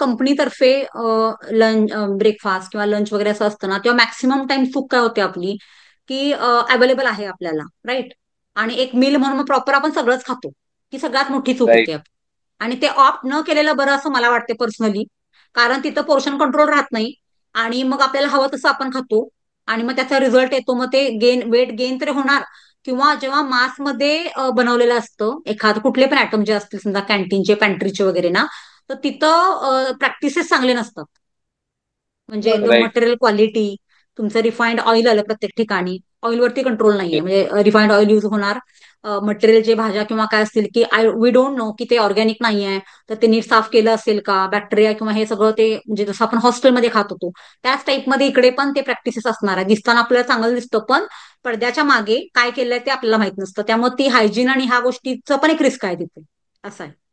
कंपनीतर्फे lunch breakfast किंवा lunch वगैरे असं असतं ना तेव्हा मॅक्सिमम टाइम चूक काय होते आपली की अवेलेबल आहे आपल्याला राईट आणि एक मिल म्हणून प्रॉपर आपण सगळंच खातो की सगळ्यात मोठी चूक होते आणि ते ऑप्ट न केलेलं बरं असं मला वाटते पर्सनली कारण तिथं पोर्शन कंट्रोल राहत नाही आणि मग आपल्याला हवं तसं आपण खातो आणि मग त्याचा रिझल्ट येतो मग ते गेन वेट गेन तरी होणार किंवा जेव्हा मासमध्ये बनवलेलं असतं एखादं कुठले पण आयटम जे असतील समजा कॅन्टीनचे पॅन्ट्रीचे वगैरे ना तर तिथं प्रॅक्टिसेस चांगले नसतात म्हणजे मटेरियल क्वालिटी तुमचं रिफाईंड ऑइल आलं प्रत्येक ठिकाणी ऑइलवरती कंट्रोल नाहीये म्हणजे रिफाईंड ऑइल युज होणार मटेरियल जे भाज्या किंवा काय असतील की आय वी डोंट नो की ते ऑर्गॅनिक नाही आहे तर ते नीट साफ केलं असेल का बॅक्टेरिया किंवा हे सगळं ते म्हणजे जसं आपण हॉस्टेलमध्ये खात होतो त्याच टाईपमध्ये इकडे पण ते प्रॅक्टिसेस असणार आहे दिसताना आपल्याला चांगलं दिसतं पण पडद्याच्या मागे काय केलंय ते आपल्याला माहित नसतं त्यामुळे ती हायजीन आणि ह्या गोष्टीचं पण एक रिस्क आहे तिथे असं आहे